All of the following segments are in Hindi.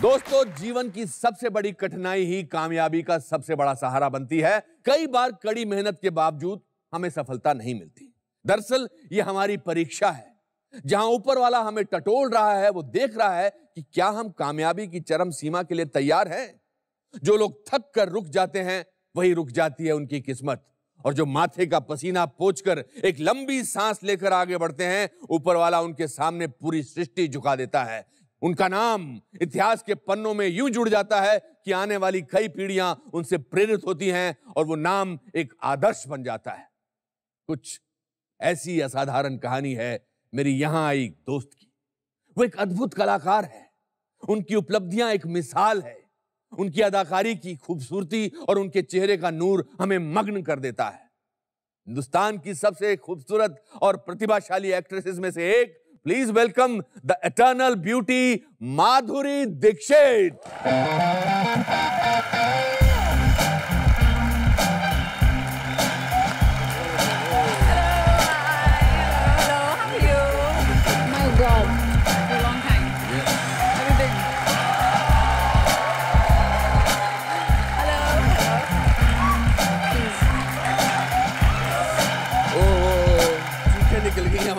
दोस्तों जीवन की सबसे बड़ी कठिनाई ही कामयाबी का सबसे बड़ा सहारा बनती है कई बार कड़ी मेहनत के बावजूद हमें सफलता नहीं मिलती दरअसल ये हमारी परीक्षा है जहां ऊपर वाला हमें टटोल रहा है वो देख रहा है कि क्या हम कामयाबी की चरम सीमा के लिए तैयार हैं जो लोग थक कर रुक जाते हैं वही रुक जाती है उनकी किस्मत और जो माथे का पसीना पोचकर एक लंबी सांस लेकर आगे बढ़ते हैं ऊपर वाला उनके सामने पूरी सृष्टि झुका देता है उनका नाम इतिहास के पन्नों में यूं जुड़ जाता है कि आने वाली कई पीढ़ियां उनसे प्रेरित होती हैं और वो नाम एक आदर्श बन जाता है कुछ ऐसी असाधारण कहानी है मेरी यहां आई दोस्त की वो एक अद्भुत कलाकार है उनकी उपलब्धियां एक मिसाल है उनकी अदाकारी की खूबसूरती और उनके चेहरे का नूर हमें मग्न कर देता है हिंदुस्तान की सबसे खूबसूरत और प्रतिभाशाली एक्ट्रेसेस में से एक please welcome the eternal beauty Madhuri Dixit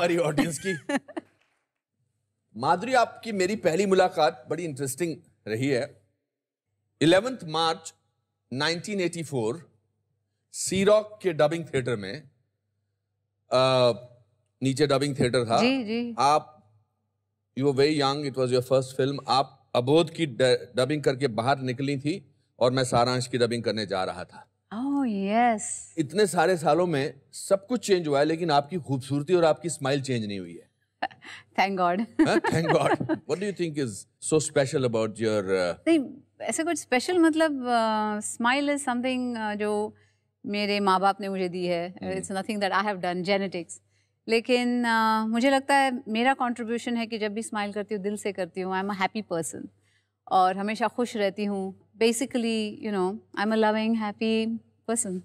हमारी ऑडियंस की माधुरी आपकी मेरी पहली मुलाकात बड़ी इंटरेस्टिंग रही है इलेवेंथ मार्च 1984 सीरॉक के डबिंग थिएटर में आ, नीचे डबिंग थिएटर था जी, जी. आप you were very young it was your first film आप अबोध की डबिंग करके बाहर निकली थी और मैं सारांश की डबिंग करने जा रहा था oh, yes. इतने सारे सालों में सब कुछ चेंज हुआ है लेकिन आपकी खूबसूरती और आपकी स्माइल चेंज नहीं हुई है thank god thank god what do you think is so special about your नहीं ऐसा कुछ स्पेशल मतलब स्माइल इज समथिंग जो मेरे माँ बाप ने मुझे दी है it's nothing that I have done genetics लेकिन uh, मुझे लगता है मेरा कंट्रीब्यूशन है कि जब भी स्माइल करती हूँ दिल से करती हूँ I am a happy person और हमेशा खुश रहती हूँ basically, you know, I'm a loving, happy person.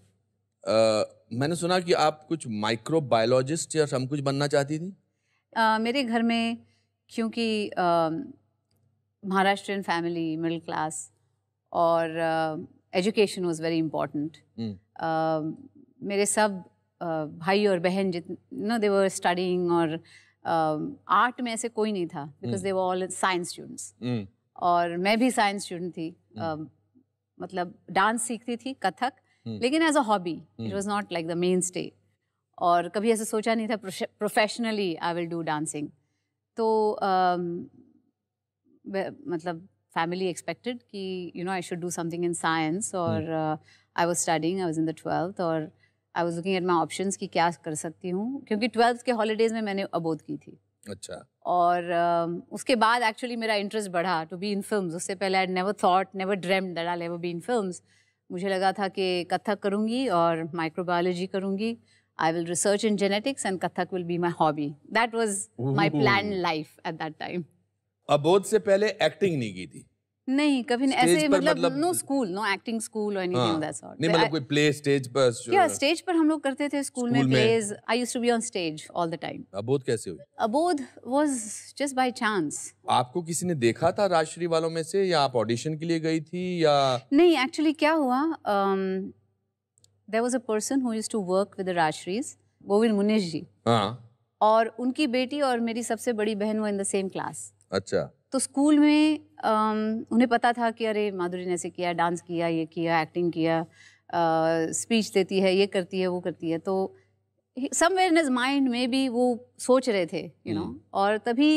Uh, मैंने सुना कि आप कुछ माइक्रोबायोलॉजिस्ट या सब कुछ बनना चाहती थी uh, मेरे घर में क्योंकि um, Maharashtrian family middle class और एजुकेशन वॉज वेरी इम्पोर्टेंट मेरे सब uh, भाई और बहन जित नो दे वर स्टडिंग और आर्ट um, uh, में ऐसे कोई नहीं था because they were all science students और मैं भी साइंस स्टूडेंट थी हम्म। मतलब डांस सीखती थी कथक हम्म। लेकिन as a hobby it was not like the mainstay और कभी ऐसा सोचा नहीं था professionally I will do dancing तो मतलब फैमिली एक्सपेक्टेड कि you know I should do something in science और I was studying I was in the twelfth और I was looking at my option कि क्या कर सकती हूँ क्योंकि ट्वेल्थ के हॉलीडेज़ में मैंने अबोध की थी अच्छा और uh, उसके बाद एक्चुअली मेरा इंटरेस्ट बढ़ा टू बी इन फिल्म उससे पहले I never thought never dreamed that I be in film मुझे लगा था कि कथक करूँगी और माइक्रोबायोलॉजी करूँगी I will research in genetics and Kathak will be my hobby that was my plan life at that time Abodh से पहले एक्टिंग नहीं की थी नहीं कभी नहीं ऐसे मतलब no school no acting school और एनीथिंग ऑफ दैट सॉर्ट नहीं मतलब कोई प्ले स्टेज पर या मतलब मतलब हाँ। स्टेज मतलब पर हम लोग करते थे स्कूल में plays I used to be on stage all the time Abodh कैसे हुई अबोध वाज जस्ट बाय चांस आपको किसी ने देखा था राजश्री वालों में से या आप ऑडिशन के लिए गई थी या नहीं एक्चुअली क्या हुआ there was a person who used to work with the Rajshris Govind Munesh ji हां और उनकी बेटी और मेरी सबसे बड़ी बहन वो इन द सेम क्लास अच्छा तो स्कूल में उन्हें पता था कि अरे माधुरी ने ऐसे किया डांस किया ये किया एक्टिंग किया स्पीच देती है ये करती है वो करती है तो समवेयर इन इज माइंड में भी वो सोच रहे थे यू नो हम्म। और तभी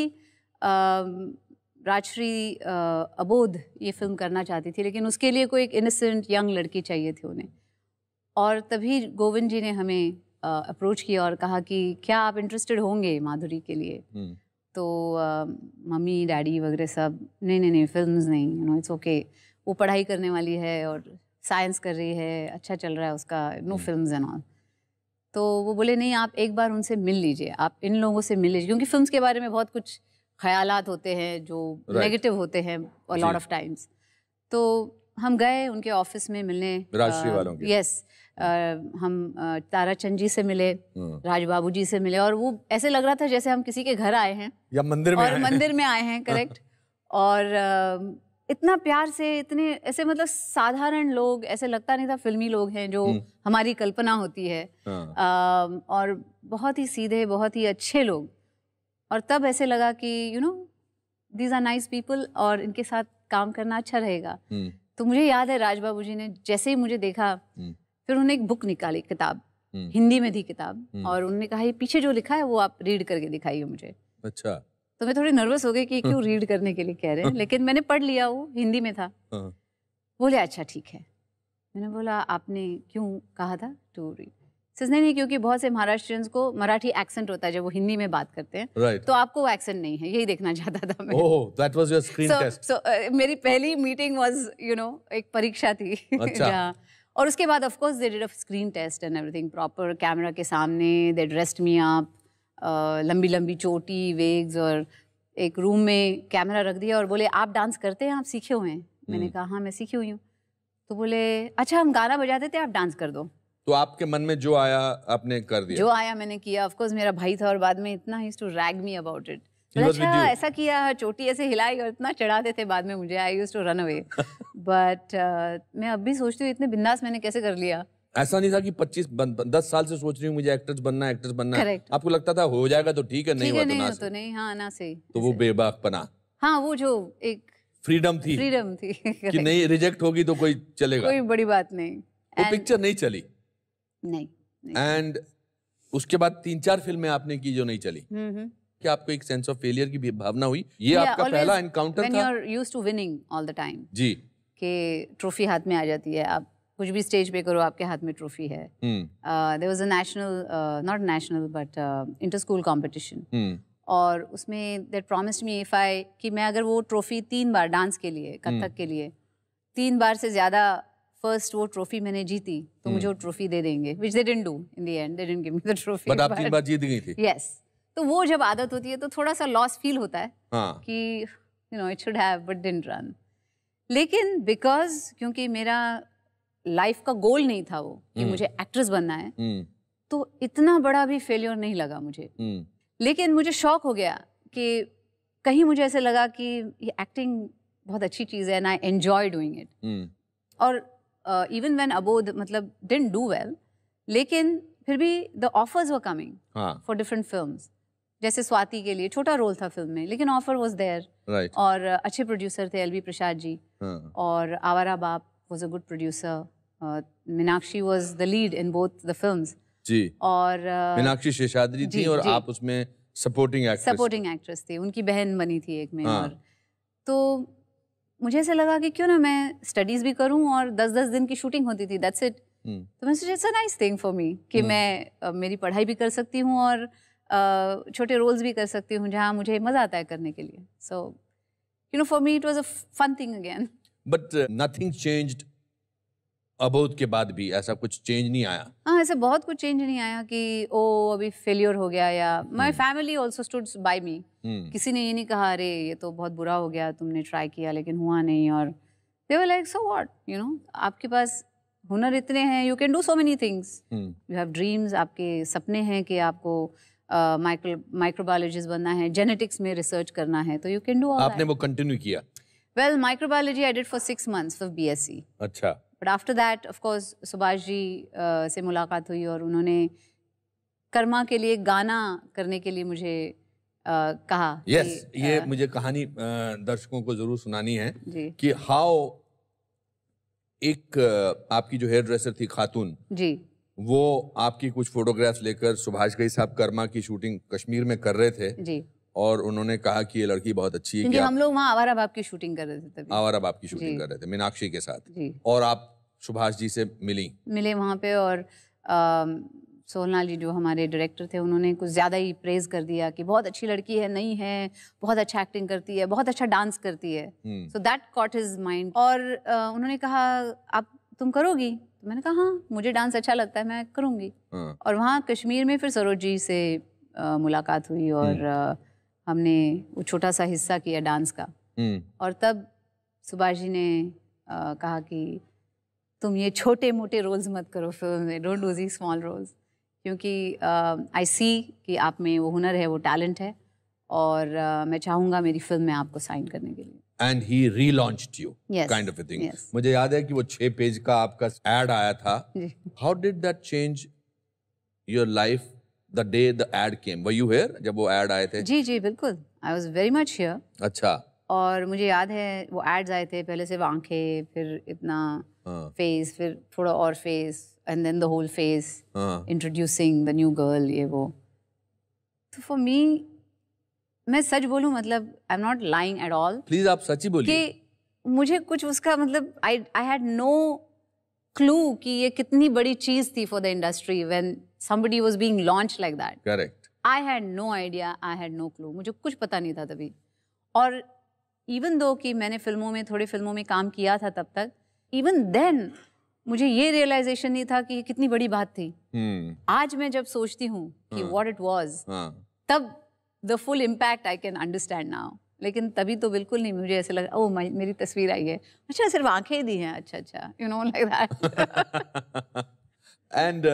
राजश्री अबोध ये फिल्म करना चाहती थी लेकिन उसके लिए कोई एक इनोसेंट यंग लड़की चाहिए थी उन्हें और तभी गोविंद जी ने हमें अप्रोच किया और कहा कि क्या आप इंटरेस्टेड होंगे माधुरी के लिए हम्म। तो मम्मी डैडी वगैरह सब नहीं नहीं नहीं फिल्म नहीं यू नो इट्स ओके वो पढ़ाई करने वाली है और साइंस कर रही है अच्छा चल रहा है उसका नो फिल्म एंड ऑल तो वो बोले नहीं आप एक बार उनसे मिल लीजिए आप इन लोगों से मिल लीजिए क्योंकि फिल्म के बारे में बहुत कुछ ख्याल होते हैं जो नेगेटिव right. होते हैं लॉट ऑफ टाइम्स तो हम गए उनके ऑफिस में मिलने यस yes, हम ताराचंद जी से मिले हाँ। राज बाबू जी से मिले और वो ऐसे लग रहा था जैसे हम किसी के घर आए हैं या मंदिर में और मंदिर में आए हैं करेक्ट और इतना प्यार से इतने ऐसे मतलब साधारण लोग ऐसे लगता नहीं था फिल्मी लोग हैं जो हम्म। हमारी कल्पना होती है आ, हाँ। और बहुत ही सीधे बहुत ही अच्छे लोग और तब ऐसे लगा कि you know these are nice people और इनके साथ काम करना अच्छा रहेगा हम्म। तो मुझे याद है राज बाबू जी ने जैसे ही मुझे देखा हम्म। फिर उन्होंने एक बुक निकाली किताब हम्म। हिंदी में थी किताब हम्म। और उन्होंने कहा ये पीछे जो लिखा है वो आप रीड करके दिखाइए मुझे अच्छा तो मैं थोड़ी नर्वस हो गई कि क्यों रीड करने के लिए कह रहे हैं लेकिन मैंने पढ़ लिया वो हिंदी में था हाँ। बोले अच्छा ठीक है मैंने बोला आपने क्यों कहा था टू रीड सिजने नहीं क्योंकि बहुत से महाराष्ट्रियंस को मराठी एक्सेंट होता है जब वो हिंदी में बात करते हैं right. तो आपको वो एक्सेंट नहीं है यही देखना चाहता था मैं oh, that was your screen so, test. So, uh, मेरी पहली मीटिंग वाज यू नो एक परीक्षा थी अच्छा. और उसके बाद of course they did a screen test and everything proper camera के सामने दे ड्रेस्ड मी आप लंबी लंबी चोटी वेग्स और एक रूम में कैमरा रख दिया और बोले आप डांस करते हैं आप सीखे हुए हैं मैंने hmm. कहा हाँ मैं सीखी हुई हूँ तो बोले अच्छा हम गाना बजाते थे आप डांस कर दो तो आपके मन में जो आया आपने कर दिया जो आया मैंने किया ऑफ कोर्स मेरा भाई था और बाद में इतना ही to rag me about it अच्छा ऐसा किया हाँ, चोटी ऐसे हिलाई और इतना चढ़ाते थे बाद में मुझे I use to run away but मैं अब भी सोचती हूँ इतने बिंदास मैंने कैसे कर लिया ऐसा नहीं था कि 25 10 साल से सोच रही हूँ मुझे एक्ट्रेस बनना एक्ट्रेस बनना Correct. आपको लगता था हो जाएगा तो ठीक है नहीं हुआ तो ना तो नहीं हाँ ना सही तो वो बेबाक बना हाँ वो जो एक फ्रीडम थी फ्रीडम थी कि नहीं रिजेक्ट होगी तो कोई चलेगा कोई बड़ी बात नहीं वो पिक्चर नहीं चली नहीं एंड उसके बाद तीन चार फिल्में आपने की जो नहीं चली हम्म, हम्म। कि आपको एक सेंस ऑफ फेलियर की भावना हुई ये yeah, आपका पहला एनकाउंटर था you used to winning all the time जी कि ट्रॉफी हाथ में आ जाती है आप कुछ भी स्टेज पे करो आपके हाथ में ट्रॉफी है there was a national not national but inter school competition और उसमें that promised me if I कि मैं अगर वो ट्रॉफी तीन बार डांस के लिए हम्म। कथक के लिए तीन बार से ज़्यादा फर्स्ट वो ट्रॉफी मैंने जीती तो मुझे हम्म। वो ट्रॉफी दे देंगे which they didn't do in the end they didn't give me the trophy but आप तीन बार जीत गई थी यस तो वो जब आदत होती है तो थोड़ा सा लॉस फील होता है हाँ. कि you know it should have but didn't run लेकिन बिकॉज क्योंकि मेरा लाइफ का गोल नहीं था वो कि हम्म। मुझे एक्ट्रेस बनना है हम्म। तो इतना बड़ा भी फेल्योर नहीं लगा मुझे हम्म। लेकिन मुझे शौक हो गया कि कहीं मुझे ऐसे लगा कि ये एक्टिंग बहुत अच्छी चीज़ है and I enjoy doing it और इवन वेन अबोध मतलब डेंट डू वेल लेकिन फिर भी the offers were coming for different films जैसे स्वाति के लिए छोटा रोल था फिल्म में लेकिन ऑफर वॉज देयर right. और अच्छे प्रोड्यूसर थे एल बी प्रसाद जी हाँ. और Awara Baap was a good producer Meenakshi was the lead in both the film जी और uh, मीनाक्षी शेषाद्री थी और आप उसमें सपोर्टिंग एक्ट्रेस सपोर्टिंग एक्ट्रेस थी उनकी बहन बनी थी एक में हाँ. और तो मुझे ऐसा लगा कि क्यों ना मैं स्टडीज भी करूं और दस दस दिन की शूटिंग होती थी दैट्स हम्म. इट तो हम्म. मैं सोचा it's a nice thing for me कि मैं मेरी पढ़ाई भी कर सकती हूं और छोटे रोल्स भी कर सकती हूँ जहाँ मुझे मज़ा आता है करने के लिए so you know for me it was a fun thing again but nothing changed Abodh के बाद भी ऐसा कुछ चेंज नहीं आया हाँ ऐसा बहुत कुछ चेंज नहीं आया कि ओ अभी फेलियर हो गया या my family also stood by me किसी ने ये नहीं कहा अरे ये तो बहुत बुरा हो गया तुमने ट्राई किया लेकिन हुआ नहीं और they were like so what you know आपके पास हुनर इतने हैं you can do so many things you have dreams आपके सपने हैं कि आपको माइक्रो माइक्रोबायोलॉजिस्ट बनना है जेनेटिक्स में रिसर्च करना है तो यू कैन डू आपने वो कंटिन्यू किया well microbiology I did for six months for BSc अच्छा but after that of course Subhash ji से मुलाकात हुई और उन्होंने कर्मा के लिए गाना करने के लिए मुझे Uh, कहा यस yes, ये uh, मुझे कहानी uh, दर्शकों को जरूर सुनानी है जी. कि हाउ एक आपकी जो हेयर ड्रेसर थी खातून जी वो आपकी कुछ फोटोग्राफ्स लेकर सुभाष गई साहब कर्मा की शूटिंग कश्मीर में कर रहे थे जी और उन्होंने कहा कि ये लड़की बहुत अच्छी है क्योंकि हम लोग वहाँ आवारा बाप की शूटिंग कर रहे थे तभी। आवारा बाप की शूटिंग कर रहे थे मीनाक्षी के साथ और आप सुभाष जी से मिली मिले वहाँ पे और जी जो हमारे डायरेक्टर थे उन्होंने कुछ ज़्यादा ही प्रेज़ कर दिया कि बहुत अच्छी लड़की है नहीं है बहुत अच्छा एक्टिंग करती है बहुत अच्छा डांस करती है so that caught his mind और उन्होंने कहा आप तुम करोगी तो मैंने कहा हाँ मुझे डांस अच्छा लगता है मैं करूँगी हाँ। और वहाँ कश्मीर में फिर सरोज जी से आ, मुलाकात हुई और आ, हम्म। हमने वो छोटा सा हिस्सा किया डांस का हम्म। और तब सुभाष जी ने आ, कहा कि तुम ये छोटे मोटे रोल्स मत करो फिल्म में डोंट डू स्मॉल रोल्स क्योंकि आई सी कि आप में वो हुनर है वो टैलेंट है और मैं चाहूँगा मेरी फिल्म में आपको साइन करने के लिए and he relaunch you kind of a thing मुझे याद है कि वो छह पेज का आपका एड आया था how did that change your life the day the ad came were you here जब वो एड आए थे जी जी बिल्कुल I was very much here अच्छा और मुझे याद है वो एड्स आए थे पहले से आंखें फिर इतना फेस हाँ। uh. फिर थोड़ा और face and then the whole face introducing the new girl ये वो तो फॉर मी मैं सच बोलूं मतलब I am not lying at all please आप सच ही बोलिए मुझे कुछ उसका मतलब I I had no clue कि ये कितनी बड़ी चीज थी for the industry when somebody was being launched like that correct I had no idea I had no clue मुझे कुछ पता नहीं था तभी और इवन दो कि मैंने फिल्मों में थोड़ी फिल्मों में काम किया था तब तक इवन देन मुझे ये रियलाइजेशन नहीं था कि ये कितनी बड़ी बात थी hmm. आज मैं जब सोचती हूँ कि व्हाट इट वाज तब the full impact I can understand now लेकिन तभी तो बिल्कुल नहीं मुझे ऐसे लगा ओ मेरी तस्वीर आई है अच्छा सिर्फ आंखें दी हैं अच्छा अच्छा you know like that and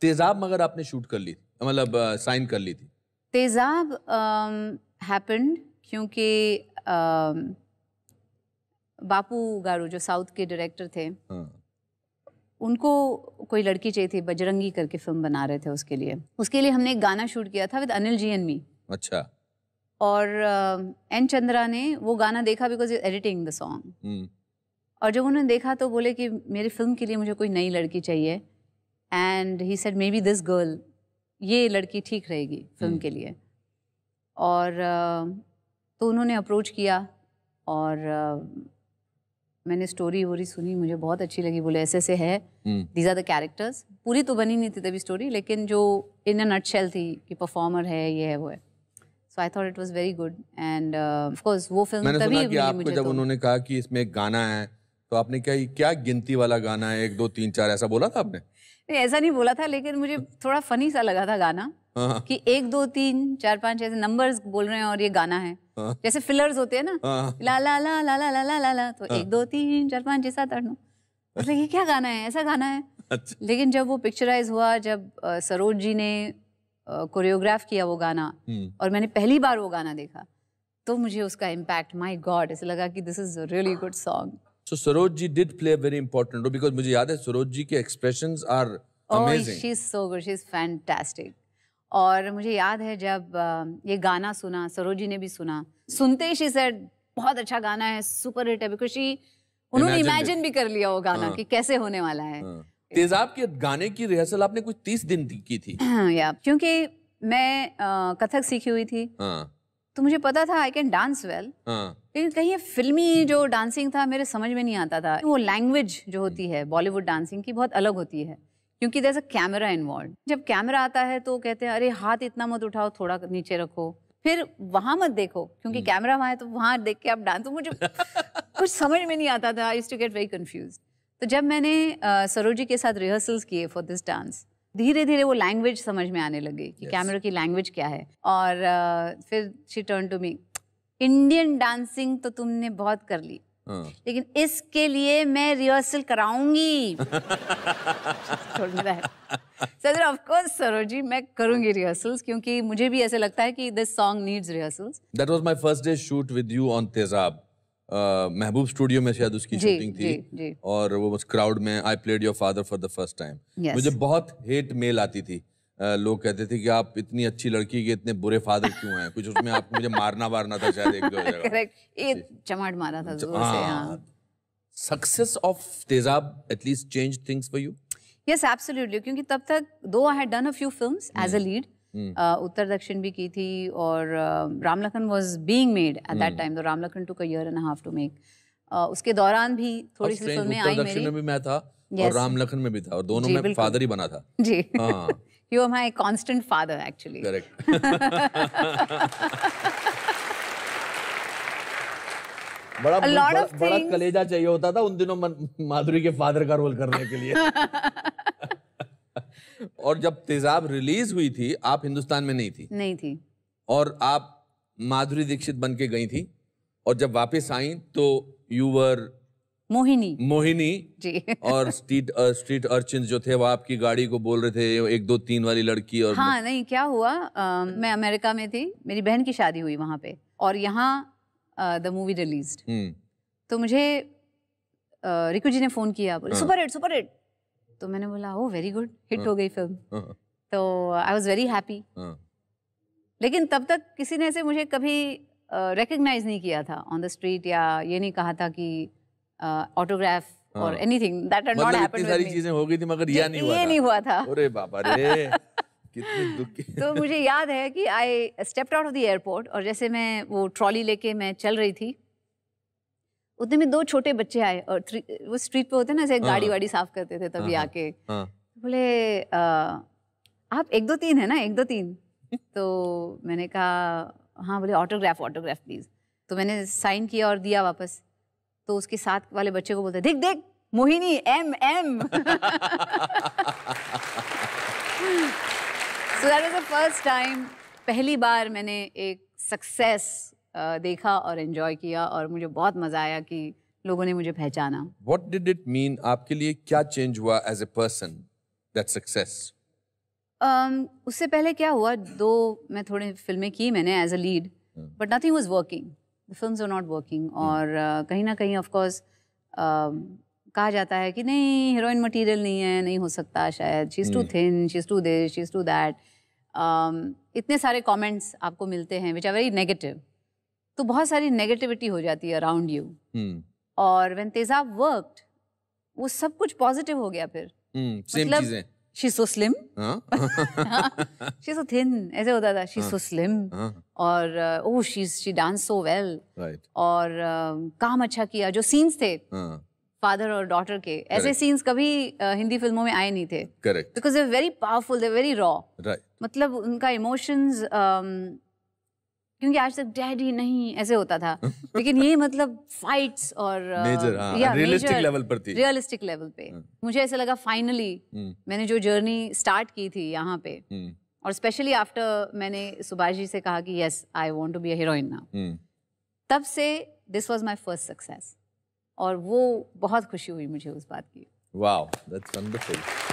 Tezaab मगर आपने शूट कर ली मतलब साइन uh, कर ली थी तेजाब हैपेंड um, क्योंकि uh, बापू गारू जो साउथ के डायरेक्टर थे हाँ. उनको कोई लड़की चाहिए थी बजरंगी करके फिल्म बना रहे थे उसके लिए उसके लिए हमने एक गाना शूट किया था with Anil ji and me अच्छा और एन uh, चंद्रा ने वो गाना देखा because is editing the song और जब उन्होंने देखा तो बोले कि मेरी फिल्म के लिए मुझे कोई नई लड़की चाहिए and he said maybe this girl ये लड़की ठीक रहेगी फिल्म हम्म। hmm. के लिए और uh, तो उन्होंने अप्रोच किया और uh, मैंने स्टोरी वोरी सुनी मुझे बहुत अच्छी लगी बोले ऐसे ऐसे है दीज आर द कैरेक्टर्स पूरी तो बनी नहीं थी तभी स्टोरी लेकिन जो इन अ शेल थी कि परफॉर्मर है ये है वो है so I thought it was very good and of course वो फिल्म मैंने तभी सुना कि आपको जब तो- उन्होंने कहा कि इसमें एक गाना है तो आपने क्या क्या गिनती वाला गाना है एक दो तीन चार ऐसा बोला था आपने नहीं ऐसा नहीं बोला था लेकिन मुझे थोड़ा फनी सा लगा था गाना हाँ, हाँ। कि एक दो तीन चार पांच ऐसे नंबर्स बोल रहे हैं और ये गाना है हाँ। जैसे फिलर्स होते हैं ना ला ला ला ला ला ला ला ला तो एक दो तीन चार पांच छः सात आठ नौ मतलब ये क्या गाना है ऐसा गाना है अच्छा। लेकिन जब वो पिक्चराइज हुआ जब सरोज जी ने कोरियोग्राफ किया वो गाना हम्म। और मैंने पहली बार वो गाना देखा तो मुझे उसका इम्पैक्ट माय गॉड ऐसे लगा कि this is really good song so Saroj ji did play a very important role because मुझे याद है सरोज जी के expressions are amazing she is so good she is fantastic और मुझे याद है जब ये गाना सुना सरोज जी ने भी सुना सुनते ही शी सेड बहुत अच्छा गाना है सुपर हिट है बिकॉज शी उन्होंने इमेजिन भी कर लिया वो गाना हाँ। कि कैसे होने वाला है हाँ। तेजाब के गाने की रिहर्सल आपने कुछ तीस दिन की थी या हाँ, क्योंकि मैं कथक सीखी हुई थी हाँ। तो मुझे पता था आई कैन डांस वेल लेकिन कहीं फिल्मी जो डांसिंग था मेरे समझ में नहीं आता था वो लैंग्वेज जो होती hmm. है बॉलीवुड डांसिंग की बहुत अलग होती है क्योंकि अ कैमरा इन्वॉल्व जब कैमरा आता है तो कहते हैं अरे हाथ इतना मत उठाओ थोड़ा नीचे रखो फिर वहां मत देखो क्योंकि कैमरा hmm. वहां है तो वहां देख के आप डांस तो मुझे कुछ समझ में नहीं आता था I to get very confuse तो जब मैंने सरोजी के साथ रिहर्सल्स किए फॉर दिस डांस धीरे धीरे वो लैंग्वेज समझ में आने लगी कि कैमरा की लैंग्वेज क्या है और फिर she turn to me Indian dancing तो तुमने बहुत कर ली हाँ। लेकिन इसके लिए मैं रिहर्सल कराऊंगी सर ऑफ कोर्स सरोजी मैं करूंगी रिहर्सल्स क्योंकि मुझे भी ऐसे लगता है कि this song needs rehearsals that was my first day shoot with you on Tezaab Mehboob studio में शायद उसकी शूटिंग थी जी, जी. और वो उस क्राउड में I played your father for the first time मुझे बहुत हेट मेल आती थी लोग कहते थे कि आप इतनी अच्छी लड़की के इतने बुरे फादर क्यों हैं कुछ उसमें आप मुझे मारना वारना था शायद एक दो जगह चमाट मारा था हाँ success of Tezaab at least change things for you yes absolutely क्योंकि तब तक दो I had done a few films as a lead उत्तर hmm. दक्षिण uh, भी की थी और Ram Lakhan was being made at that time तो Ram Lakhan took a year and half to make उसके दौरान भी थोड़ी सी फिल्में आई मेरी में भी मैं था और राम लखन में भी था और दोनों में फादर ही बना था जी you are my constant father actually correct बड़ा बड़ा, बड़ा कलेजा चाहिए होता था उन दिनों माधुरी के फादर का रोल करने के लिए और जब तेजाब रिलीज हुई थी आप हिंदुस्तान में नहीं थी नहीं थी और आप माधुरी दीक्षित बन के गई थी और जब वापस आई तो यूवर मोहिनी मोहिनी जी और स्ट्रीट स्ट्रीट अर्चिन जो थे वो आपकी गाड़ी को बोल रहे थे एक दो तीन वाली लड़की और हाँ नहीं क्या हुआ आ, मैं अमेरिका में थी मेरी बहन की शादी हुई वहां पे और यहाँ द मूवी रिलीज तो मुझे रिकू जी ने फोन किया बोले हाँ। सुपर हिट सुपर हिट तो मैंने बोला ओ वेरी गुड हिट हो गई फिल्म हाँ। तो आई वॉज वेरी हैप्पी लेकिन तब तक किसी ने ऐसे मुझे कभी रिकग्नाइज uh, नहीं किया था ऑन द स्ट्रीट या ये नहीं कहा था कि ऑटोग्राफ और anything that had not happened सारी चीजें हो गई थी मगर ये नहीं हुआ ये नहीं हुआ था अरे बाबा रे कितनी दुखी तो मुझे याद है कि I stepped out of the airport और जैसे मैं वो ट्रॉली लेके मैं चल रही थी उतने में दो छोटे बच्चे आए और वो स्ट्रीट पे होते ना ऐसे हाँ। गाड़ी वाड़ी साफ करते थे तभी हाँ, हाँ। आके तो बोले आप एक दो तीन है ना एक दो तीन तो मैंने कहा हाँ बोले ऑटोग्राफ ऑटोग्राफ प्लीज़ तो मैंने साइन किया और दिया वापस तो उसके साथ वाले बच्चे को बोलते देख देख Mohini hmm hmm so that was the first time पहली बार मैंने एक सक्सेस देखा और इन्जॉय किया और मुझे बहुत मज़ा आया कि लोगों ने मुझे पहचाना वॉट डिड इट मीन आपके लिए क्या चेंज हुआ as a person that success उससे पहले क्या हुआ दो मैं थोड़े फिल्में की मैंने एज हाँ। hmm. A lead but nothing was working the film are not working और uh, कहीं ना कहीं ऑफकोर्स कहा जाता है कि नहीं हीरोइन मटेरियल नहीं है नहीं हो सकता शायद she is too thin she is too this she is too that इतने सारे कमेंट्स आपको मिलते हैं विच आर वेरी नेगेटिव तो बहुत सारी नेगेटिविटी हो जाती है अराउंड यू hmm. और वेन तेजा वर्क वो सब कुछ पॉजिटिव हो गया फिर hmm. मतलब she so slim she so thin ऐसे होता था शी सो स्लिम और oh she she dance so well और um, काम अच्छा किया जो सीन्स थे फादर हाँ. और डॉटर के ऐसे सीन्स कभी uh, हिंदी फिल्मों में आए नहीं थे because they very powerful they very raw मतलब उनका इमोशंस क्योंकि आज तक डैडी नहीं ऐसे होता था लेकिन ये मतलब फाइट्स और मेजर हाँ, रियलिस्टिक लेवल पर थी रियलिस्टिक लेवल पे हाँ। मुझे ऐसा लगा फाइनली हम्म। मैंने जो जर्नी स्टार्ट की थी यहाँ पे हम्म। और स्पेशली आफ्टर मैंने सुभाष जी से कहा कि yes I want to be a heroine now तब से this was my first success और वो बहुत खुशी हुई मुझे उस बात की वाओ दैट्स वंडरफुल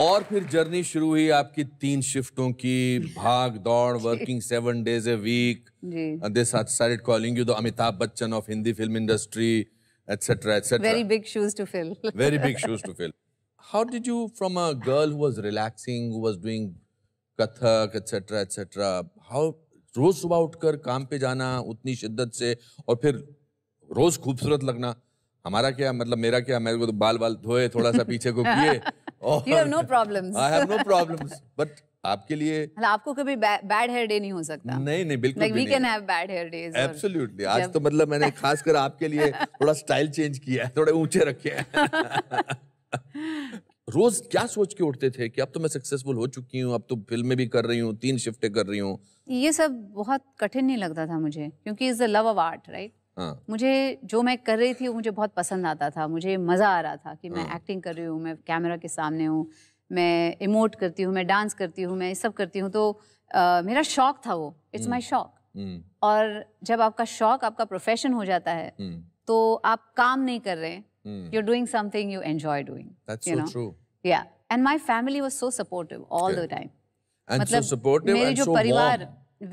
और फिर जर्नी शुरू हुई आपकी तीन शिफ्टों की भाग दौड़ working seven days a week calling you Amitabh Bachchan of Hindi film industry etcetera etcetera very big shoes to fill very big shoes to fill how did you from a girl who was relaxing who was doing kathak etcetera etcetera how रोज सुबह उठकर काम पे जाना उतनी शिद्दत से और फिर रोज खूबसूरत लगना हमारा क्या मतलब मेरा क्या मेरे को तो बाल बाल धोए थोड़ा सा पीछे को किए आपके लिए मतलब आपको कभी बैड हेयर डे नहीं हो सकता नहीं नहीं बिल्कुल like, भी नहीं we can have bad hair days absolutely आज तो मतलब मैंने खासकर आपके लिए थोड़ा स्टाइल चेंज किया है थोड़े ऊंचे रखे हैं रोज क्या सोच के उठते थे कि अब तो मैं सक्सेसफुल हो चुकी हूँ अब तो फिल्में भी कर रही हूँ तीन शिफ्टें कर रही हूँ ये सब बहुत कठिन नहीं लगता था मुझे क्योंकि is the love of art right हाँ. मुझे जो मैं कर रही थी वो मुझे बहुत पसंद आता था मुझे मज़ा आ रहा था कि मैं हाँ. एक्टिंग कर रही हूँ मैं कैमरा के सामने हूँ मैं इमोट करती हूँ मैं डांस करती हूँ मैं ये सब करती हूँ तो आ, मेरा शौक था वो इट्स हम्म। माई शौक हम्म। और जब आपका शौक आपका प्रोफेशन हो जाता है हम्म। तो आप काम नहीं कर रहे you are doing something you enjoy doing या and my family was so supportive all the time मतलब मेरे जो परिवार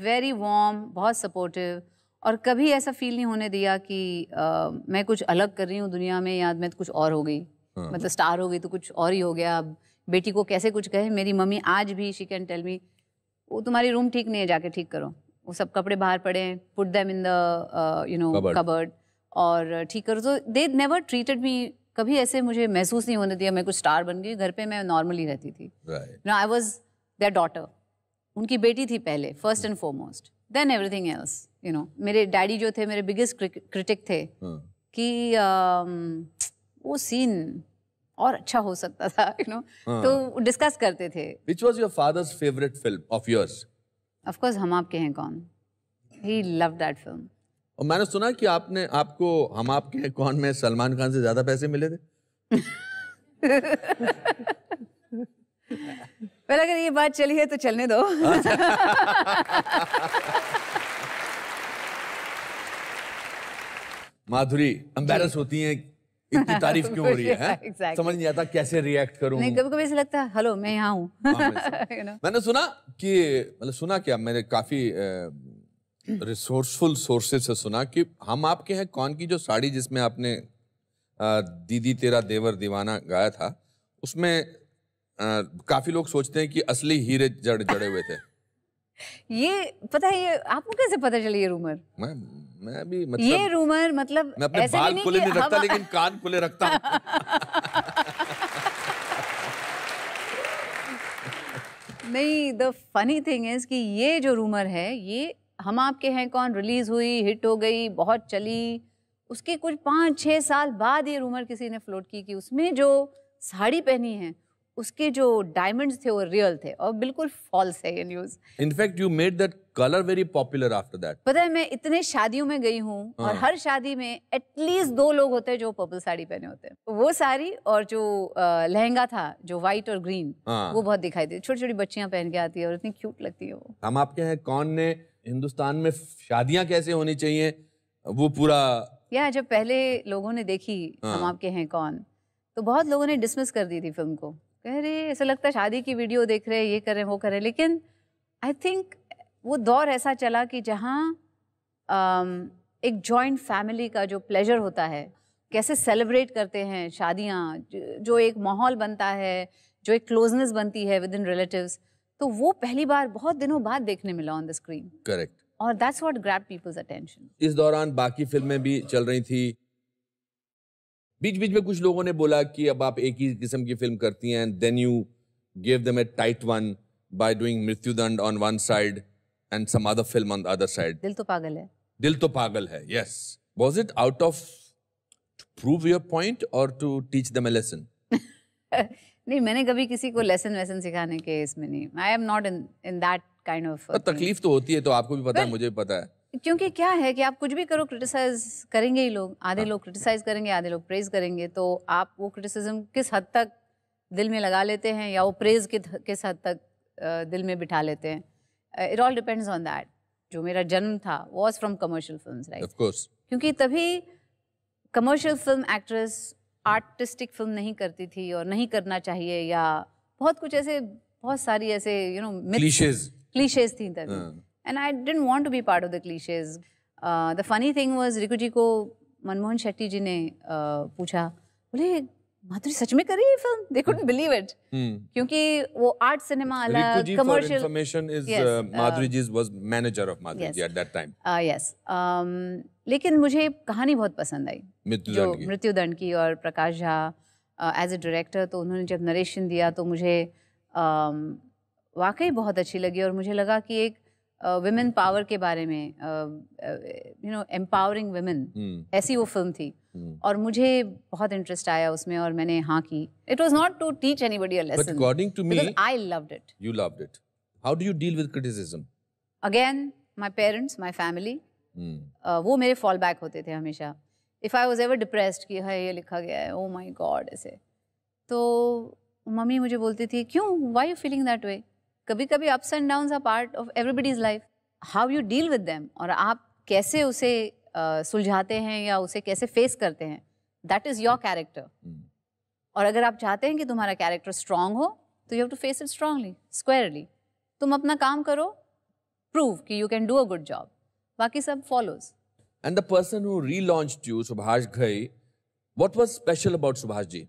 वेरी वार्म बहुत सपोर्टिव और कभी ऐसा फील नहीं होने दिया कि आ, मैं कुछ अलग कर रही हूँ दुनिया में या मैं तो कुछ और हो गई हाँ। मतलब स्टार हो गई तो कुछ और ही हो गया अब बेटी को कैसे कुछ कहे मेरी मम्मी आज भी शी कैन टेल मी वो तुम्हारी रूम ठीक नहीं है जाके ठीक करो वो सब कपड़े बाहर पड़े हैं put them in the you know cupboard और ठीक करो तो दे नेवर ट्रीटेड मी कभी ऐसे मुझे महसूस नहीं होने दिया मैं कुछ स्टार बन गई घर पे मैं नॉर्मली रहती थी आई वॉज देयर डॉटर उनकी बेटी थी पहले first and foremost then everything else you know मेरे डैडी जो थे मेरे बिगेस्ट क्रिटिक थे हाँ। कि um, वो सीन और अच्छा हो सकता था यू नो हाँ। तो डिस्कस करते थे which was your father's favourite film of yours of course हम आपके हैं कौन ही लव दैट फिल्म और मैंने सुना कि आपने आपको हम आपके हैं कौन में सलमान खान से ज्यादा पैसे मिले थे पहले अगर ये बात चली है तो चलने दो अच्छा। माधुरी एम्बेरस होती हैं इतनी तारीफ क्यों हो रही है, है? exactly. समझ नहीं आता कैसे रिएक्ट करूं नहीं कभी कभी ऐसा लगता है हेलो मैं यहाँ हूँ हाँ, मैंने सुना कि मतलब सुना क्या मैंने काफी रिसोर्सफुल सोर्सेस से सुना कि हम आपके हैं कौन की जो साड़ी जिसमें आपने दीदी तेरा देवर दीवाना गाया था उसमें आ, काफी लोग सोचते हैं कि असली हीरे जड़ जड़े हुए थे ये पता है ये आपको कैसे पता चली ये रूमर मैं मैं भी मतलब ये रूमर मतलब मैं अपने ऐसे बाल खुले नहीं, नहीं रखता लेकिन कान खुले रखता नहीं द फनी थिंग इज कि ये जो रूमर है ये हम आपके हैं कौन रिलीज हुई हिट हो गई बहुत चली उसके कुछ पाँच छः साल बाद ये रूमर किसी ने फ्लोट की कि उसमें जो साड़ी पहनी है उसके जो डायमंड्स थे वो रियल थे और बिल्कुल फॉल्स है ये news in fact you made that colour very popular after that पता है मैं इतने शादियों में गई हूँ हाँ. और हर शादी में एटलीस्ट दो लोग होते हैं जो पर्पल साड़ी पहने होते हैं वो साड़ी और जो लहंगा था जो व्हाइट और ग्रीन हाँ. वो बहुत दिखाई देती छोटी छोटी बच्चियां पहन के आती है और इतनी क्यूट लगती है वो हम आपके यहाँ कौन ने हिंदुस्तान में शादियां कैसे होनी चाहिए वो पूरा या जब पहले लोगों ने देखी हाँ. हम आपके हैं कौन तो बहुत लोगों ने डिसमिस कर दी थी फिल्म को कह रहे ऐसा लगता है शादी की वीडियो देख रहे ये कर रहे वो कर रहे लेकिन आई थिंक वो दौर ऐसा चला कि जहाँ एक जॉइंट फैमिली का जो प्लेजर होता है कैसे सेलिब्रेट करते हैं शादियाँ जो एक माहौल बनता है जो एक क्लोजनेस बनती है विद इन रिलेटिव्स तो वो पहली बार बहुत दिनों बाद देखने मिला ऑन द स्क्रीन करेक्ट और that's what grab people's attention इस दौरान बाकी फिल्में भी चल रही थी बीच बीच में कुछ लोगों ने बोला कि अब आप एक ही किस्म की फिल्म करती हैं then you give them a tight one by doing Mrityudand on one side and some other film on other side Dil To Pagal Hai Dil To Pagal Hai yes was it out of prove your point और to teach them a lesson नहीं मैंने कभी किसी को लेसन वेसन सिखाने के इसमें नहीं I am not in in that kind of तकलीफ तो होती है तो आपको भी पता है मुझे भी पता है क्योंकि क्या है कि आप कुछ भी करो क्रिटिसाइज करेंगे ही लोग आधे हाँ। लोग क्रिटिसाइज करेंगे आधे लोग प्रेज करेंगे तो आप वो क्रिटिसिज्म किस हद तक दिल में लगा लेते हैं या वो प्रेज किस हद तक दिल में बिठा लेते हैं it all depends on that जो मेरा जन्म था was from commercial film right क्योंकि तभी commercial film actress artistic film नहीं करती थी और नहीं करना चाहिए या बहुत कुछ ऐसे बहुत सारी ऐसे यू नो क्लीशेज क्लीशेज थी तभी हाँ। And I didn't want to be part of the cliches the funny thing was Rinku ji को मनमोहन शेट्टी जी ने uh, पूछा uh, बोले माधुरी सच में करी ये film they couldn't believe it क्योंकि वो आर्ट सिनेमा अलग commercial information is Madhuri ji was manager of Madhuri ji at that time yes लेकिन मुझे कहानी बहुत पसंद आई मृत्युदंड मृत्युदंड की और Prakash Jha as a director तो उन्होंने जब नरेशन दिया तो मुझे um, वाकई बहुत अच्छी लगी और मुझे लगा कि एक वुमेन पावर hmm. के बारे में यू नो एम्पावरिंग वुमेन ऐसी वो फिल्म थी hmm. और मुझे बहुत इंटरेस्ट आया उसमें और मैंने हाँ की it was not to teach anybody a lesson but according to me I loved it you loved it how do you deal with criticism again my parents my family वो मेरे फॉल बैक होते थे हमेशा if I was ever depressed कि हाय ये लिखा गया है ओ माय गॉड ऐसे तो मम्मी मुझे बोलती थी क्यों why you feeling that way कभी कभी ups and down are part of everybody's life how you deal with them और आप कैसे उसे सुलझाते हैं या उसे कैसे फेस करते हैं दैट इज़ योर कैरेक्टर और अगर आप चाहते हैं कि तुम्हारा कैरेक्टर स्ट्रांग हो तो you have to face it strongly squarely तुम अपना काम करो प्रूव कि you can do a good job बाकी सब follows and the person who relaunched you Subhash Ghai what was special about Subhash ji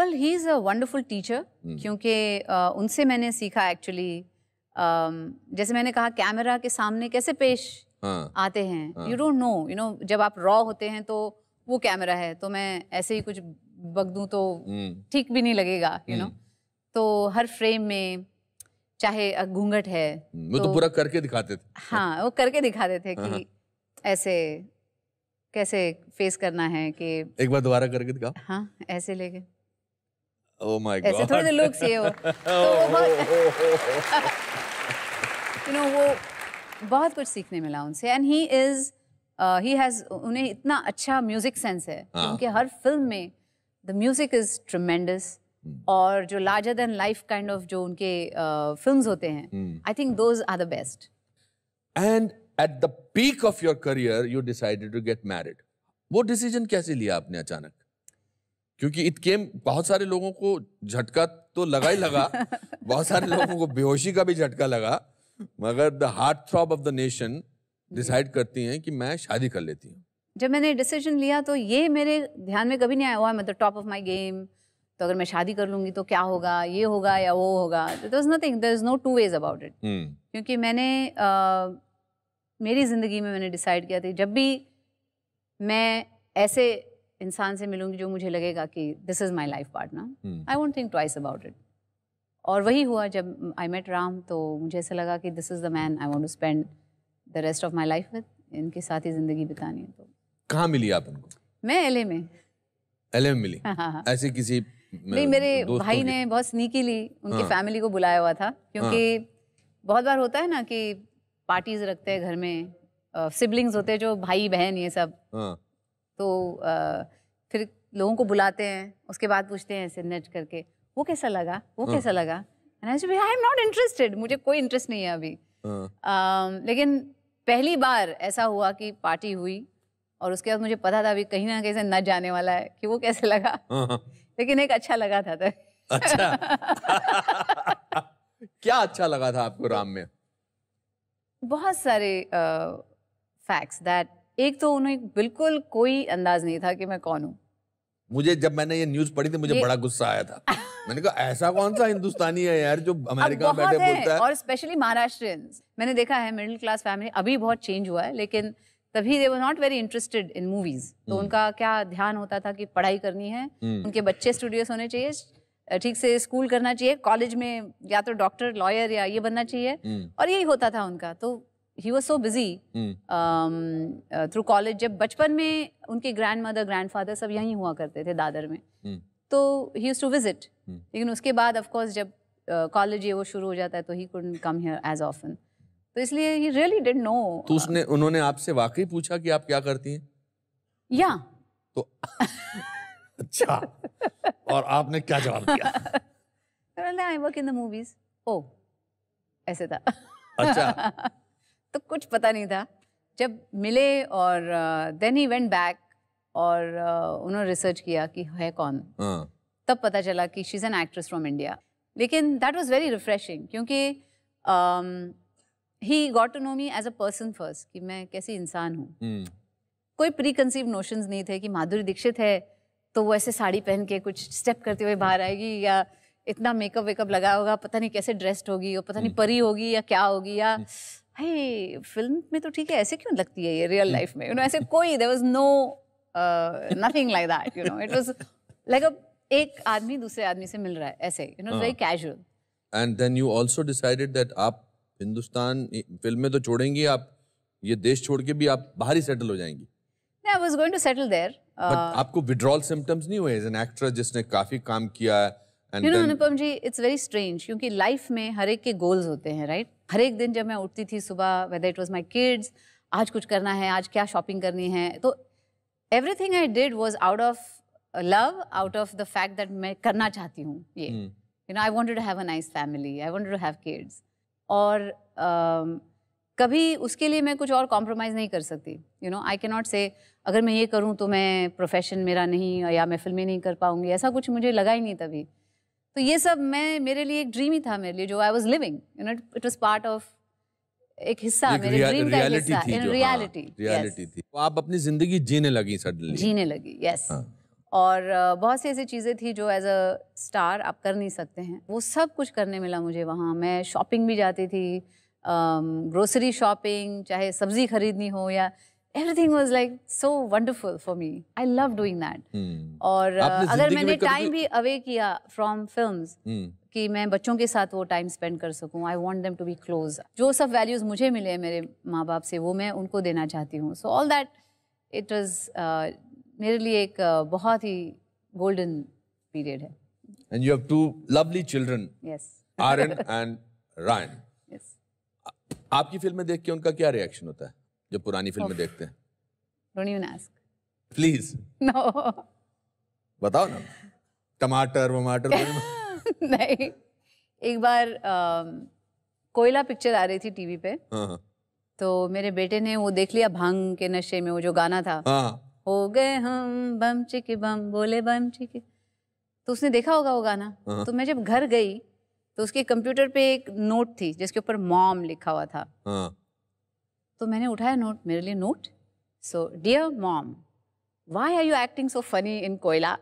well he is a wonderful teacher क्योंकि उनसे मैंने सीखा एक्चुअली जैसे मैंने कहा कैमरा के सामने कैसे पेश हाँ, आते हैं you don't know you know जब आप रॉ होते हैं तो वो कैमरा है तो मैं ऐसे ही कुछ बग दूँ तो hmm. ठीक भी नहीं लगेगा यू नो hmm. तो हर फ्रेम में चाहे घूंघट है hmm. वो तो, तो पूरा करके दिखाते थे हाँ वो करके दिखाते थे कि हाँ, हाँ। ऐसे कैसे फेस करना है कि एक बार दोबारा करके दिखाओ हाँ ऐसे लेके oh my God. ऐसे थोड़े से लुक से हो तो वो यू नो वो बहुत कुछ सीखने मिला उनसे and he is he has उन्हें इतना अच्छा म्यूजिक सेंस है क्योंकि हाँ। हर फिल्म में द म्यूजिक इज ट्रमेंडस और जो larger than life kind of जो उनके फिल्म्स uh, होते हैं I think those are the best and at the peak of your career you decided to get married वो डिसीजन कैसे लिया आपने अचानक क्योंकि इट केम बहुत सारे लोगों को झटका तो लगा ही लगा बहुत सारे लोगों को बेहोशी का भी झटका लगा मगर the heart throb of the nation decide करती हैं कि मैं शादी कर लेती हूँ जब मैंने डिसीजन लिया तो ये मेरे ध्यान में कभी नहीं आया हुआ मतलब टॉप ऑफ माई गेम तो अगर मैं शादी कर लूंगी तो क्या होगा ये होगा या वो होगा nothing no two ways about it क्योंकि मैंने uh, मेरी ज़िंदगी में मैंने डिसाइड किया था जब भी मैं ऐसे इंसान से मिलूंगी जो मुझे लगेगा कि this is my life partner I won't think twice about it और वही हुआ जब आई मेट राम तो मुझे ऐसा लगा कि this is the man I want to spend the rest of my life with इनके साथ ही ज़िंदगी बितानी है तो कहाँ मिली आप उनको मैं एल में एल में मिली हाँ, हाँ, हाँ। ऐसे किसी नहीं मेरे भाई ने बहुत स्नीकी ली उनकी हाँ। फैमिली को बुलाया हुआ था क्योंकि हाँ। बहुत बार होता है ना कि पार्टीज रखते हैं घर में सिबलिंग्स होते हैं जो भाई बहन ये सब हाँ। तो आ, फिर लोगों को बुलाते हैं उसके बाद पूछते हैं ऐसे नेट करके वो कैसा लगा वो uh. कैसा लगा आई एम नॉट इंटरेस्टेड मुझे कोई इंटरेस्ट नहीं है अभी uh. लेकिन पहली बार ऐसा हुआ कि पार्टी हुई और उसके बाद मुझे पता था अभी कहीं ना कहीं से न जाने वाला है कि वो कैसे लगा हाँ, लेकिन एक अच्छा लगा था तो। अच्छा क्या अच्छा लगा था आपको राम में बहुत सारे फैक्ट्स दैट एक तो उन्हें बिल्कुल कोई अंदाज नहीं था कि मैं कौन हूँ मुझे जब मैंने ये न्यूज पढ़ी थी मुझे बड़ा गुस्सा आया था मैंने कहा ऐसा कौन सा हिंदुस्तानी है यार जो अमेरिका में बैठे बोलता है और स्पेशली महाराष्ट्रियंस मैंने देखा है मिडिल क्लास फैमिली अभी बहुत चेंज हुआ है लेकिन तभी they were not very interested in movies तो हम्म। उनका क्या ध्यान होता था कि पढ़ाई करनी है हम्म। उनके बच्चे स्टूडियस होने चाहिए ठीक से स्कूल करना चाहिए कॉलेज में या तो डॉक्टर लॉयर या ये बनना चाहिए हम्म। और यही होता था उनका तो he was so busy through college जब बचपन में उनके ग्रैंड मदर ग्रैंड फादर सब यहीं हुआ करते थे दादर में hmm. तो ही टू विजिट लेकिन उसके बाद ऑफकोर्स जब कॉलेज uh, ये वो शुरू हो जाता है तो he could come here as often तो इसलिए ही रियली डिड नो तो उसने उन्होंने आपसे वाकई पूछा कि आप क्या करती हैं या तो अच्छा और आपने क्या जवाब दिया I work in the movies oh ऐसे था अच्छा तो कुछ पता नहीं था जब मिले और देन ही वेंट बैक और उन्होंने रिसर्च किया कि है कौन uh. तब पता चला कि she is an actress from India लेकिन दैट वाज वेरी रिफ्रेशिंग क्योंकि he got to know me as a person first कि मैं कैसी इंसान हूँ हम्म। कोई प्री कंसीव नोशंस नहीं थे कि माधुरी दीक्षित है तो वो ऐसे साड़ी पहन के कुछ स्टेप करते हुए बाहर आएगी या इतना मेकअप वेकअप लगा होगा पता नहीं कैसे ड्रेस्ड होगी और पता नहीं हम्म। परी होगी या क्या होगी या हम्म। भाई फिल्म में तो ठीक है ऐसे क्यों लगती है ये रियल लाइफ हम्म। में यू नो ऐसे कोई there was no nothing like that you know it was like a एक आदमी दूसरे आदमी से मिल रहा है ऐसे you know very casual and then you also decided that आप हिंदुस्तान फिल्म में तो छोड़ेंगी आप ये देश छोड़ के भी आप बाहर ही सेटल हो जाएंगी I was going to settle there आपको विड्रॉल सिम्टम्स नहीं हुए एज एन एक्ट्रेस जिसने काफी काम किया है you know Anupam ji it's very strange क्योंकि लाइफ में हर एक के गोल्स होते हैं राइट right? हर एक दिन जब मैं उठती थी सुबह whether it was my kids आज कुछ करना है आज क्या शॉपिंग करनी है तो everything I did was out of love out of the fact that मैं करना चाहती हूँ ये you know I want to have a nice family I want to have kids और कभी उसके लिए मैं कुछ और कॉम्प्रोमाइज़ नहीं कर सकती यू नो आई के नॉट से अगर मैं ये करूँ तो मैं प्रोफेशन मेरा नहीं या मैं फिल्में नहीं कर पाऊँगी ऐसा कुछ मुझे लगा ही नहीं तभी तो ये सब मैं मेरे लिए एक ड्रीम ही था मेरे लिए जो I was living you know it was part of एक हिस्सा एक मेरे ड्रीम का हिस्सा इन रियलिटी रियलिटी थी तो आप अपनी जिंदगी जीने लगी सडनली जीने लगी यस yes. हाँ. और बहुत सी ऐसी चीज़ें थी जो एज अ स्टार आप कर नहीं सकते हैं वो सब कुछ करने मिला मुझे वहाँ मैं शॉपिंग भी जाती थी ग्रोसरी शॉपिंग चाहे सब्ज़ी खरीदनी हो या everything was like so wonderful for me. I love doing that. Or uh, agar maine time bhi away kiya from films, hmm. ki main bachon ke saath wo time spend kar sakun. I want them to be close. Jo sab values mujhe mile hai mere maa baap se, wo main unko dena chahti hoon. So all that, it was uh, mere liye ek uh, bahut hi golden period hai. And you have two lovely children. Yes. Aaron and Ryan. Yes. आपकी फिल्में देख के उनका क्या रिएक्शन होता है जो पुरानी फिल्में देखते हैं don't even ask please no बताओ ना टमाटर वमाटर नहीं एक बार कोयला पिक्चर आ रही थी टीवी पे हाँ, हाँ। तो मेरे बेटे ने वो देख लिया भांग के नशे में वो जो गाना था हाँ। हो गए हम बम चिके बम बोले बम चिके तो उसने देखा होगा वो गाना तो मैं जब घर गई तो उसके कंप्यूटर पे एक नोट थी जिसके ऊपर मॉम लिखा हुआ था तो मैंने उठाया नोट मेरे लिए note so dear mom why are you acting so funny in Koyla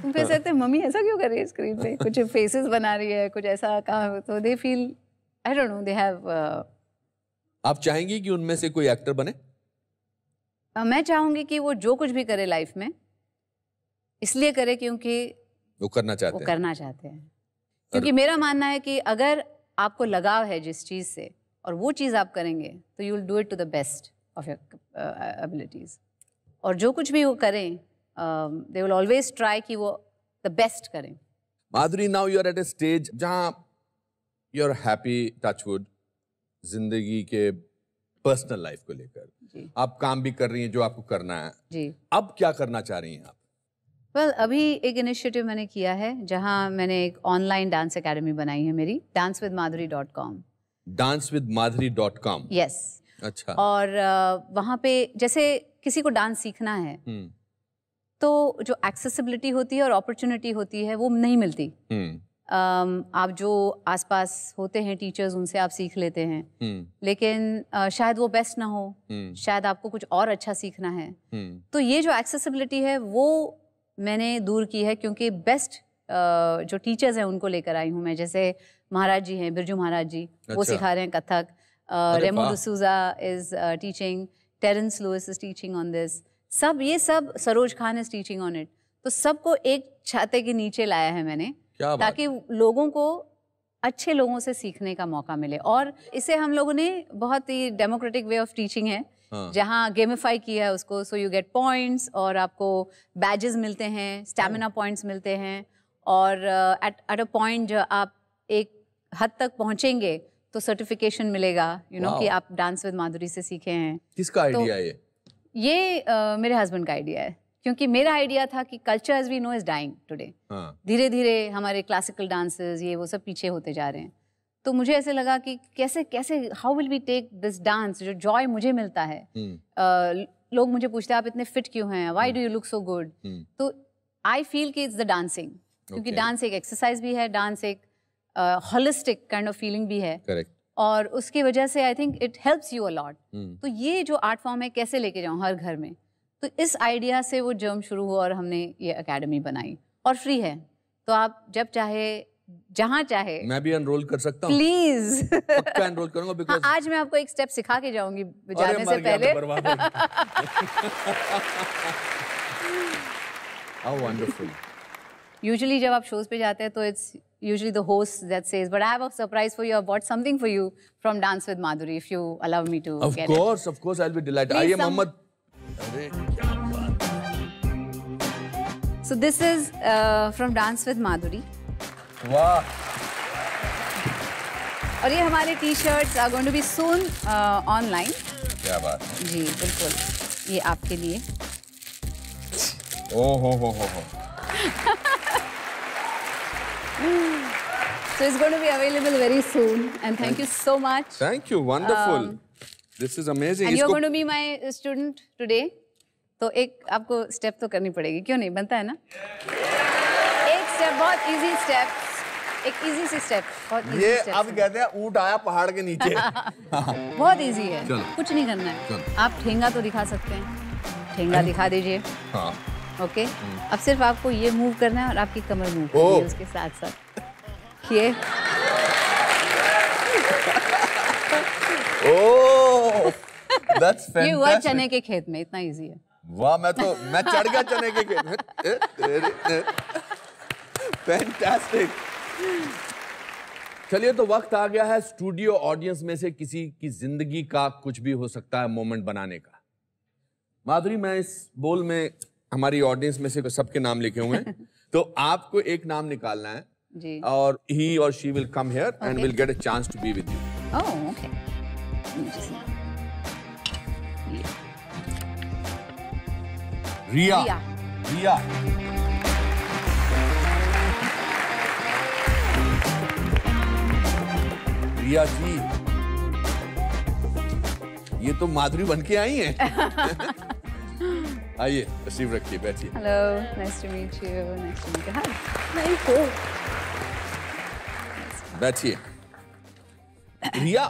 तुम फिर सकते मम्मी ऐसा क्यों कर रही है स्क्रीन पे कुछ फेसेस बना रही है कुछ ऐसा कहा तो they feel I don't know they have आप चाहेंगी कि उनमें से कोई एक्टर बने uh, मैं चाहूंगी कि वो जो कुछ भी करे लाइफ में इसलिए करे क्योंकि वो करना चाहते वो हैं करना चाहते हैं क्योंकि मेरा मानना है कि अगर आपको लगाव है जिस चीज़ से और वो चीज़ आप करेंगे तो you will do it to the best of your abilities और जो कुछ भी वो करें दे विल ऑलवेज ट्राई कि वो द बेस्ट करें Madhuri now you are at a stage जहां यू आर हैप्पी टचवुड जिंदगी के पर्सनल लाइफ को लेकर आप काम भी कर रही हैं जो आपको करना है जी अब क्या करना चाह रही हैं आप वेल well, अभी एक इनिशिएटिव मैंने किया है जहां मैंने एक ऑनलाइन डांस अकेडमी बनाई है मेरी dance with Madhuri dot com dance with Madhuri dot com yes अच्छा और वहाँ पे जैसे किसी को डांस सीखना है हम्म। तो जो एक्सेसिबिलिटी होती है और अपॉर्चुनिटी होती है वो नहीं मिलती hmm. आप जो आसपास होते हैं टीचर्स उनसे आप सीख लेते हैं hmm. लेकिन शायद वो बेस्ट ना हो शायद आपको कुछ और अच्छा सीखना है तो ये जो एक्सेसिबिलिटी है वो मैंने दूर की है क्योंकि बेस्ट जो टीचर्स हैं उनको लेकर आई हूँ मैं जैसे महाराज जी हैं बिरजू महाराज जी अच्छा। वो सिखा रहे हैं Kathak Remo D'Souza is teaching Terence Lewis is teaching on this सब ये सब Saroj Khan is teaching on it तो सबको एक छाते के नीचे लाया है मैंने ताकि लोगों को अच्छे लोगों से सीखने का मौका मिले और इसे हम लोगों ने बहुत ही डेमोक्रेटिक वे ऑफ टीचिंग है हाँ। जहाँ गेमिफाई किया है उसको सो यू गेट पॉइंट्स और आपको बैजेस मिलते हैं स्टेमिना पॉइंट्स मिलते हैं और एट एट अ पॉइंट आप एक हद तक पहुँचेंगे तो सर्टिफिकेशन मिलेगा यू नो कि आप डांस विद माधुरी से सीखे हैं किसका आइडिया तो ये ये uh, मेरे हस्बैंड का आइडिया है क्योंकि मेरा आइडिया था कि culture as we know is dying today धीरे धीरे हमारे क्लासिकल डांसेस ये वो सब पीछे होते जा रहे हैं तो मुझे ऐसे लगा कि कैसे कैसे how will we take this dance जो जॉय मुझे मिलता है हम्म। लोग मुझे पूछते हैं आप इतने फिट क्यों हैं why do you look so good तो आई फील कि इट्स द डांसिंग क्योंकि डांस एक एक्सरसाइज भी है डांस एक होलिस्टिक काइंड ऑफ फीलिंग भी है Correct. और उसकी वजह से I think it helps you a lot तो ये जो आर्ट फॉर्म है कैसे लेके जाऊँ हर घर में तो इस आइडिया से वो जर्म शुरू हुआ और हमने ये अकेडमी बनाई और फ्री है तो आप जब चाहे जहाँ चाहे मैं भी एनरोल कर सकता हूँ प्लीज पक्का एनरोल करूंगा बिकॉज हाँ, आज मैं आपको एक स्टेप सिखा के जाऊंगी जाने से पहले हाउ वंडरफुल यूजुअली जब आप शोज पे जाते हैं तो it's usually the host that says, but I have a surprise for you. I bought something for you from Dance with Madhuri, if you allow me to Of get course, it. of course, I'll be delighted. Please, I am some... Muhammad. So this is uh, from Dance with Madhuri. वाह और ये हमारे T shirts are going to be soon online क्या बात जी बिल्कुल ये आपके लिए ओ हो हो हो हो so it's going to be available very soon and thank you so much thank you wonderful um, this is amazing and you're going to be my student today तो एक आपको स्टेप तो करनी पड़ेगी क्यों नहीं बनता है ना yeah. एक स्टेप बहुत इजी स्टेप एक इजी सी स्टेप ये अब कहते हैं ऊट आया पहाड़ के नीचे बहुत इजी है कुछ नहीं करना है आप ठेंगा तो दिखा सकते हैं ठेंगा दिखा दीजिए हाँ। Okay hmm. अब सिर्फ आपको ये मूव करना है और आपकी कमर मूव करनी है उसके साथ साथ ये ओह ये हुआ चने के खेत में इतना इजी है वाह मैं तो मैं चढ़ गया चने के खेत में फैंटास्टिक चलिए तो वक्त आ गया है स्टूडियो ऑडियंस में से किसी की जिंदगी का कुछ भी हो सकता है मोमेंट बनाने का माधुरी मैं इस बोल में हमारी ऑडियंस में से सबके नाम लिखे हुए हैं तो आपको एक नाम निकालना है जी और ही और she will come here and will get a chance to be with you Riya, Riya. Riya ji ये तो माधुरी बनके आई हैं आइए तशरीफ रखिए बैठिए hello nice to meet you nice to meet hi nice to बैठिए Riya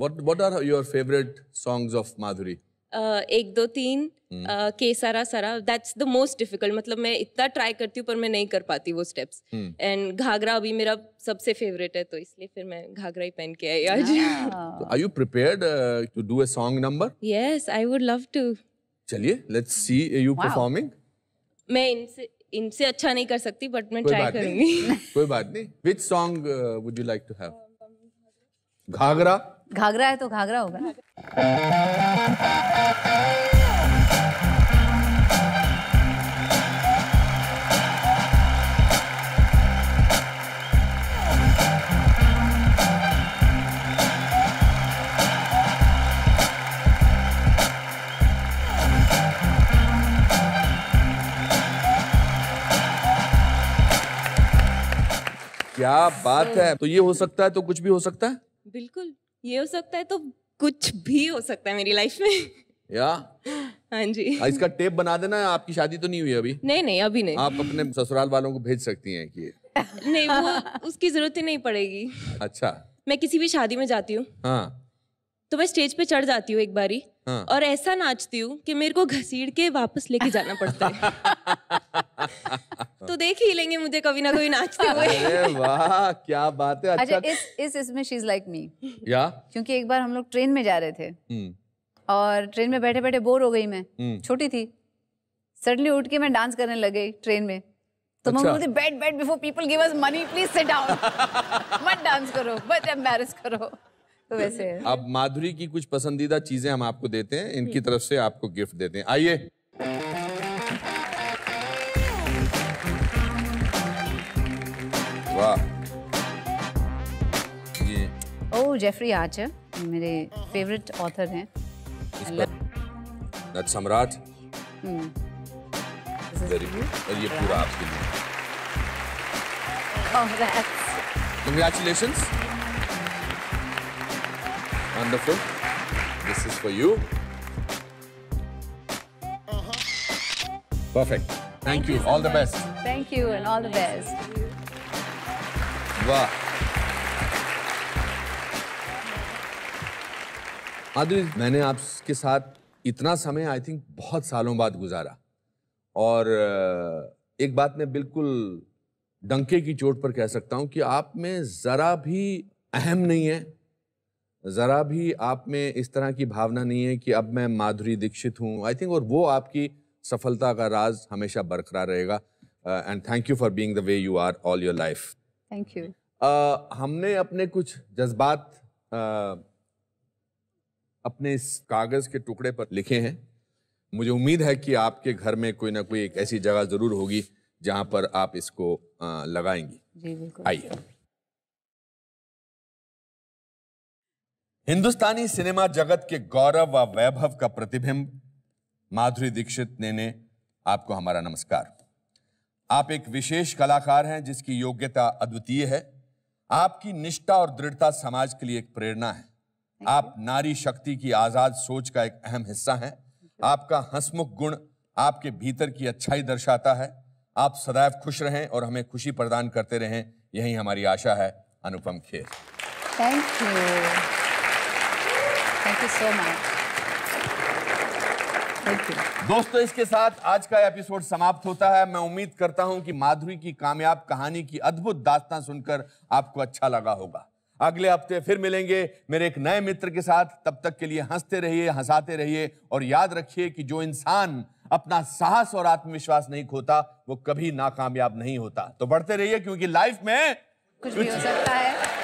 what what are your favourite songs of Madhuri एक दो तीन हम्म। के सारा सारा दैट्स द मोस्ट डिफिकल्ट मतलब मैं इतना ट्राई करती हूँ पर मैं नहीं कर पाती वो स्टेप्स हम्म। एंड घाघरा अभी मेरा सबसे फेवरेट है तो इसलिए फिर मैं घाघरा ही पहन के आई आज are you prepared to do a song number yes I would love to चलिए लेट्स सी यू परफॉर्मिंग मैं इनसे इनसे अच्छा नहीं कर सकती बट मैं ट्राई करूंगी कोई बात नहीं which song would you like to have घाघरा घाघरा है तो घाघरा होगा क्या बात है तो ये हो सकता है तो कुछ भी हो सकता है बिल्कुल ये हो सकता है तो कुछ भी हो सकता है मेरी लाइफ में या हाँ जी आ, इसका टेप बना देना आपकी शादी तो नहीं हुई अभी नहीं नहीं अभी नहीं आप अपने ससुराल वालों को भेज सकती हैं कि नहीं वो उसकी जरूरत ही नहीं पड़ेगी अच्छा मैं किसी भी शादी में जाती हूँ हाँ तो मैं स्टेज पे चढ़ जाती हूँ एक बारी हाँ। और ऐसा नाचती हूँ कि मेरे को घसीट के वापस लेके जाना पड़ता है तो देख ही लेंगे मुझे कभी ना कभी नाचते हुए वाह क्या बात है अच्छा, अच्छा। इस इस इसमें शी इज लाइक मी या क्योंकि एक बार हम लोग ट्रेन में जा रहे थे हम्म। और ट्रेन में बैठे बैठे बोर हो गई मैं हम्म। छोटी थी सडनली उठ के मैं डांस करने लग गई ट्रेन में तो अच्छा। मुझे बैठ बैठ before people give us money please sit down मत डांस करो मत एम्बेरस करो तो वैसे अब माधुरी की कुछ पसंदीदा चीजें हम आपको देते हैं इनकी तरफ से आपको गिफ्ट देते हैं आइए वाह ये ओ जेफरी आर्चर मेरे फेवरेट ऑथर हैं नट सम्राट वेरी हम्म। गुड और ये पूरा आपके लिए congratulations Wonderful. This is for you. Perfect. Thank, Thank you. you so all much. the best. Thank you and all the best. Wow. आदि मैंने आपके साथ इतना समय आई थिंक बहुत सालों बाद गुजारा और एक बात मैं बिल्कुल डंके की चोट पर कह सकता हूँ कि आप में ज़रा भी अहम नहीं है ज़रा भी आप में इस तरह की भावना नहीं है कि अब मैं माधुरी दीक्षित हूँ आई थिंक और वो आपकी सफलता का राज हमेशा बरकरार रहेगा and thank you for being the way you are all your life thank you हमने अपने कुछ जज्बात uh, अपने इस कागज़ के टुकड़े पर लिखे हैं मुझे उम्मीद है कि आपके घर में कोई ना कोई एक ऐसी जगह ज़रूर होगी जहाँ पर आप इसको uh, लगाएंगी आइए हिंदुस्तानी सिनेमा जगत के गौरव व वैभव का प्रतिबिंब माधुरी दीक्षित ने ने आपको हमारा नमस्कार आप एक विशेष कलाकार हैं जिसकी योग्यता अद्वितीय है आपकी निष्ठा और दृढ़ता समाज के लिए एक प्रेरणा है आप नारी शक्ति की आजाद सोच का एक अहम हिस्सा हैं आपका हंसमुख गुण आपके भीतर की अच्छाई दर्शाता है आप सदैव खुश रहें और हमें खुशी प्रदान करते रहें यही हमारी आशा है Anupam Kher thank you thank you so much दोस्तों इसके साथ आज का एपिसोड समाप्त होता है मैं उम्मीद करता हूं कि माधुरी की कामयाब कहानी की अद्भुत दास्ता सुनकर आपको अच्छा लगा होगा अगले हफ्ते फिर मिलेंगे मेरे एक नए मित्र के साथ तब तक के लिए हंसते रहिए हंसाते रहिए और याद रखिए कि जो इंसान अपना साहस और आत्मविश्वास नहीं खोता वो कभी नाकामयाब नहीं होता तो बढ़ते रहिए क्योंकि लाइफ में कुछ भी हो सकता है